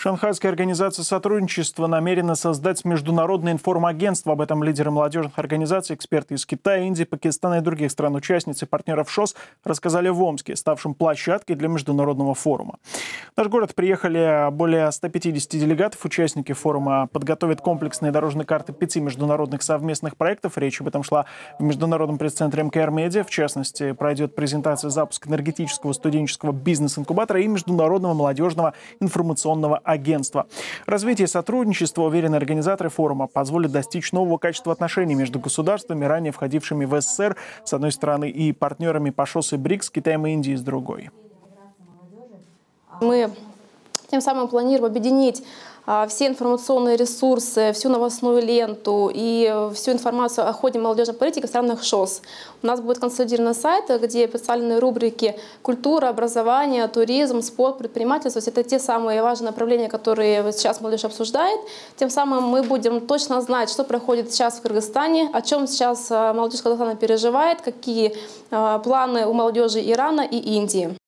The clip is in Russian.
Шанхайская организация сотрудничества намерена создать международное информагентство. Об этом лидеры молодежных организаций, эксперты из Китая, Индии, Пакистана и других стран-участниц и партнеров ШОС рассказали в Омске, ставшем площадкой для международного форума. В наш город приехали более 150 делегатов. Участники форума подготовят комплексные дорожные карты пяти международных совместных проектов. Речь об этом шла в Международном пресс-центре МКР «Медиа». В частности, пройдет презентация запуска энергетического студенческого бизнес-инкубатора и Международного молодежного информационного агентства. Развитие сотрудничества, уверены организаторы форума, позволит достичь нового качества отношений между государствами, ранее входившими в СССР, с одной стороны, и партнерами по ШОС и БРИКС, Китаем и Индией, с другой. Мы тем самым планируем объединить а, все информационные ресурсы, всю новостную ленту и всю информацию о ходе молодежной политики в странах ШОС. У нас будет консолидированный сайт, где представлены рубрики «Культура», «Образование», «Туризм», «Спорт», «Предпринимательство». Это те самые важные направления, которые сейчас молодежь обсуждает. Тем самым мы будем точно знать, что проходит сейчас в Кыргызстане, о чем сейчас а, молодежь Казахстана переживает, какие а, планы у молодежи Ирана и Индии.